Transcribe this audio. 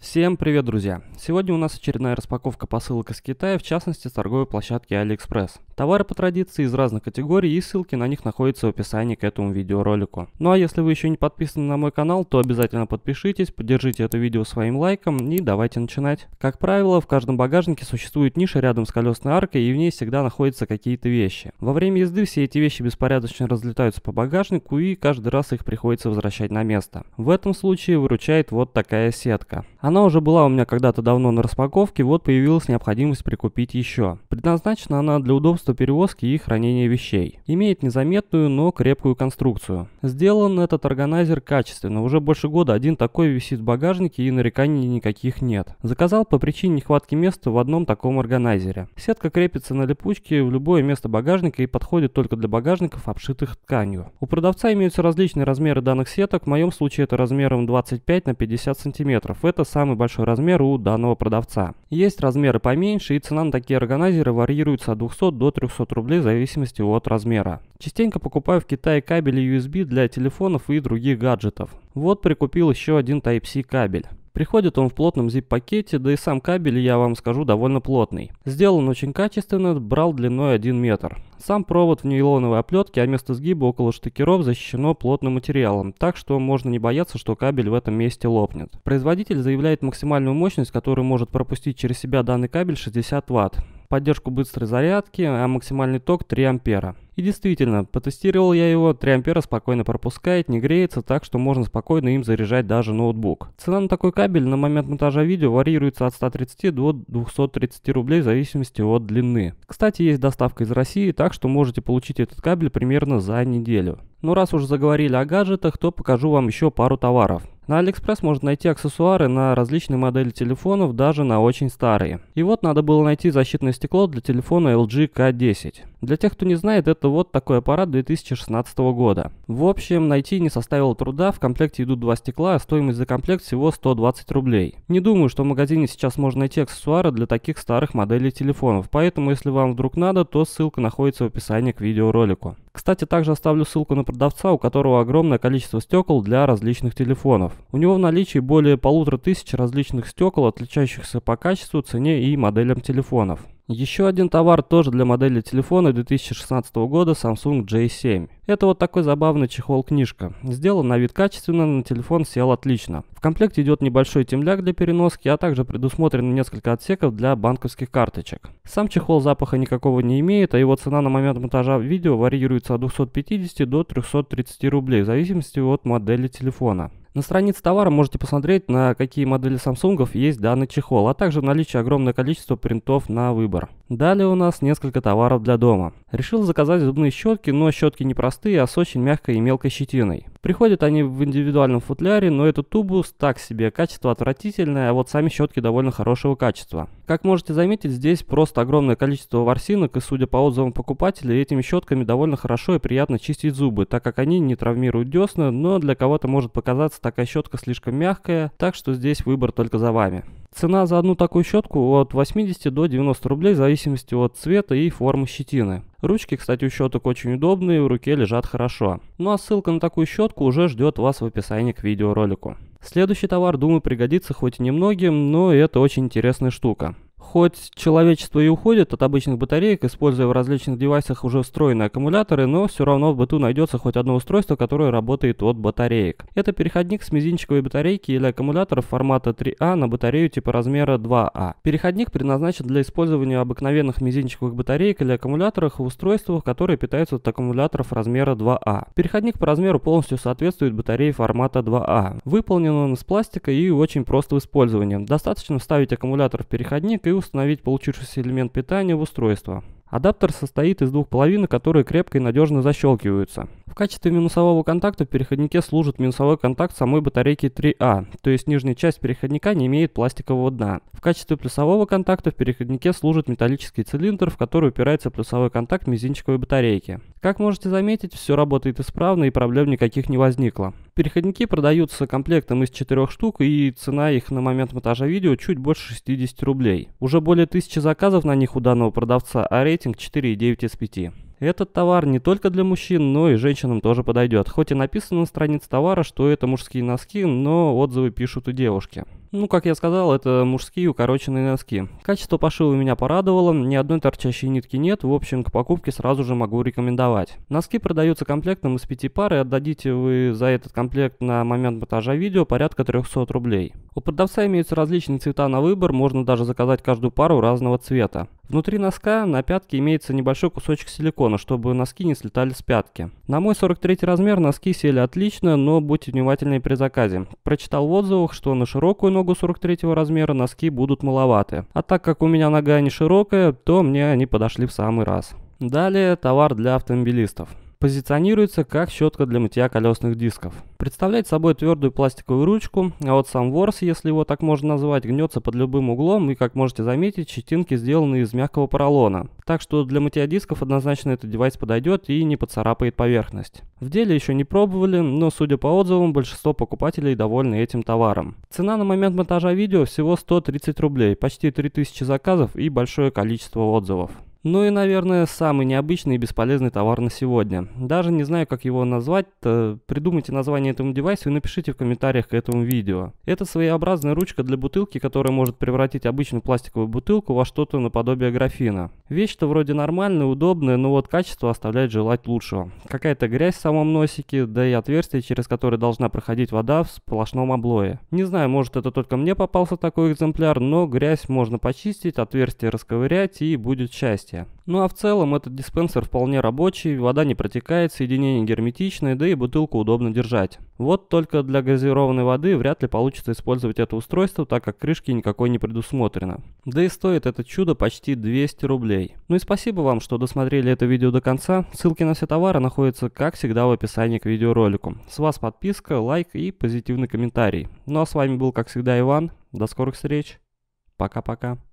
Всем привет, друзья! Сегодня у нас очередная распаковка посылок из Китая, в частности с торговой площадки AliExpress. Товары по традиции из разных категорий и ссылки на них находятся в описании к этому видеоролику. Ну а если вы еще не подписаны на мой канал, то обязательно подпишитесь, поддержите это видео своим лайком и давайте начинать. Как правило, в каждом багажнике существует ниша рядом с колесной аркой и в ней всегда находятся какие-то вещи. Во время езды все эти вещи беспорядочно разлетаются по багажнику и каждый раз их приходится возвращать на место. В этом случае выручает вот такая сетка. Она уже была у меня когда-то давно на распаковке, вот появилась необходимость прикупить еще. Предназначена она для удобства перевозки и хранения вещей. Имеет незаметную, но крепкую конструкцию. Сделан этот органайзер качественно, уже больше года один такой висит в багажнике и нареканий никаких нет. Заказал по причине нехватки места в одном таком органайзере. Сетка крепится на липучке в любое место багажника и подходит только для багажников, обшитых тканью. У продавца имеются различные размеры данных сеток, в моем случае это размером 25 на 50 сантиметров. Это самый большой размер у данного продавца. Есть размеры поменьше, и цена на такие органайзеры варьируется от 200 до 300 рублей в зависимости от размера. Частенько покупаю в Китае кабели USB для телефонов и других гаджетов. Вот прикупил еще один Type-C кабель. Приходит он в плотном zip-пакете, да и сам кабель, я вам скажу, довольно плотный. Сделан очень качественно, брал длиной 1 метр. Сам провод в нейлоновой оплетке, а место сгиба около штыкеров защищено плотным материалом, так что можно не бояться, что кабель в этом месте лопнет. Производитель заявляет максимальную мощность, которую может пропустить через себя данный кабель 60 Вт поддержку быстрой зарядки, а максимальный ток 3 ампера. И действительно, потестировал я его, 3 ампера спокойно пропускает, не греется, так что можно спокойно им заряжать даже ноутбук. Цена на такой кабель на момент монтажа видео варьируется от 130 до 230 рублей в зависимости от длины. Кстати, есть доставка из России, так что можете получить этот кабель примерно за неделю. Но раз уж заговорили о гаджетах, то покажу вам еще пару товаров. На Алиэкспресс можно найти аксессуары на различные модели телефонов, даже на очень старые. И вот надо было найти защитное стекло для телефона LG K10. Для тех, кто не знает, это вот такой аппарат 2016 года. В общем, найти не составило труда, в комплекте идут два стекла, а стоимость за комплект всего 120 рублей. Не думаю, что в магазине сейчас можно найти аксессуары для таких старых моделей телефонов, поэтому если вам вдруг надо, то ссылка находится в описании к видеоролику. Кстати, также оставлю ссылку на продавца, у которого огромное количество стекол для различных телефонов. У него в наличии более полутора тысяч различных стекол, отличающихся по качеству, цене и моделям телефонов. Еще один товар тоже для модели телефона 2016 года Samsung J7. Это вот такой забавный чехол-книжка. Сделан на вид качественно, на телефон сел отлично. В комплекте идет небольшой темляк для переноски, а также предусмотрено несколько отсеков для банковских карточек. Сам чехол запаха никакого не имеет, а его цена на момент монтажа видео варьируется от 250 до 330 рублей в зависимости от модели телефона. На странице товара можете посмотреть, на какие модели Samsung есть данный чехол, а также наличие огромное количество принтов на выбор. Далее у нас несколько товаров для дома. Решил заказать зубные щетки, но щетки не простые, а с очень мягкой и мелкой щетиной. Приходят они в индивидуальном футляре, но эту тубус так себе, качество отвратительное, а вот сами щетки довольно хорошего качества. Как можете заметить, здесь просто огромное количество ворсинок, и судя по отзывам покупателей, этими щетками довольно хорошо и приятно чистить зубы, так как они не травмируют десны, но для кого-то может показаться такая щетка слишком мягкая, так что здесь выбор только за вами. Цена за одну такую щетку от 80 до 90 рублей в зависимости от цвета и формы щетины. Ручки, кстати, у щеток очень удобные, в руке лежат хорошо. Ну а ссылка на такую щетку Разметка уже ждет вас в описании к видеоролику. Следующий товар, думаю, пригодится хоть немногим, но это очень интересная штука. Хоть человечество и уходит от обычных батареек, используя в различных девайсах уже встроенные аккумуляторы, но все равно в быту найдется хоть одно устройство, которое работает от батареек. Это переходник с мизинчиковой батарейки или аккумулятора формата 3А на батарею типа размера 2А. А. Переходник предназначен для использования обыкновенных мизинчиковых батареек или аккумуляторах в устройствах, которые питаются от аккумуляторов размера 2А. А. Переходник по размеру полностью соответствует батарее формата 2А. Выполнен он из пластика и очень прост в использовании. Достаточно вставить аккумулятор в переходник и установить получившийся элемент питания в устройство. Адаптер состоит из двух половин, которые крепко и надежно защелкиваются. В качестве минусового контакта в переходнике служит минусовой контакт самой батарейки 3А, то есть нижняя часть переходника не имеет пластикового дна. В качестве плюсового контакта в переходнике служит металлический цилиндр, в который упирается плюсовой контакт мизинчиковой батарейки. Как можете заметить, все работает исправно и проблем никаких не возникло. Переходники продаются комплектом из четырех штук, и цена их на момент монтажа видео чуть больше 60 рублей. Уже более тысячи заказов на них у данного продавца, а рейтинг 4,9 из 5. Этот товар не только для мужчин, но и женщинам тоже подойдет. Хоть и написано на странице товара, что это мужские носки, но отзывы пишут и девушки. Ну, как я сказал, это мужские укороченные носки. Качество пошива меня порадовало, ни одной торчащей нитки нет, в общем, к покупке сразу же могу рекомендовать. Носки продаются комплектом из пяти пар, и отдадите вы за этот комплект на момент монтажа видео порядка 300 рублей. У продавца имеются различные цвета на выбор, можно даже заказать каждую пару разного цвета. Внутри носка на пятке имеется небольшой кусочек силикона, чтобы носки не слетали с пятки. На мой 43 размер носки сели отлично, но будьте внимательны при заказе. Прочитал в отзывах, что на широкую ногу ногу 43 размера носки будут маловаты. А так как у меня нога не широкая, то мне они подошли в самый раз. Далее товар для автомобилистов позиционируется как щетка для мытья колесных дисков. Представляет собой твердую пластиковую ручку, а вот сам ворс, если его так можно назвать, гнется под любым углом и, как можете заметить, щетинки сделаны из мягкого поролона. Так что для мытья дисков однозначно этот девайс подойдет и не поцарапает поверхность. В деле еще не пробовали, но судя по отзывам, большинство покупателей довольны этим товаром. Цена на момент монтажа видео всего 130 рублей, почти 3000 заказов и большое количество отзывов. Ну и, наверное, самый необычный и бесполезный товар на сегодня. Даже не знаю, как его назвать, придумайте название этому девайсу и напишите в комментариях к этому видео. Это своеобразная ручка для бутылки, которая может превратить обычную пластиковую бутылку во что-то наподобие графина. Вещь-то вроде нормальная, удобная, но вот качество оставляет желать лучшего. Какая-то грязь в самом носике, да и отверстие, через которое должна проходить вода в сплошном облое. Не знаю, может это только мне попался такой экземпляр, но грязь можно почистить, отверстие расковырять и будет счастье отверстия. Ну а в целом этот диспенсер вполне рабочий, вода не протекает, соединение герметичное, да и бутылку удобно держать. Вот только для газированной воды вряд ли получится использовать это устройство, так как крышки никакой не предусмотрено. Да и стоит это чудо почти 200 рублей. Ну и спасибо вам, что досмотрели это видео до конца. Ссылки на все товары находятся, как всегда, в описании к видеоролику. С вас подписка, лайк и позитивный комментарий. Ну а с вами был, как всегда, Иван. До скорых встреч. Пока-пока.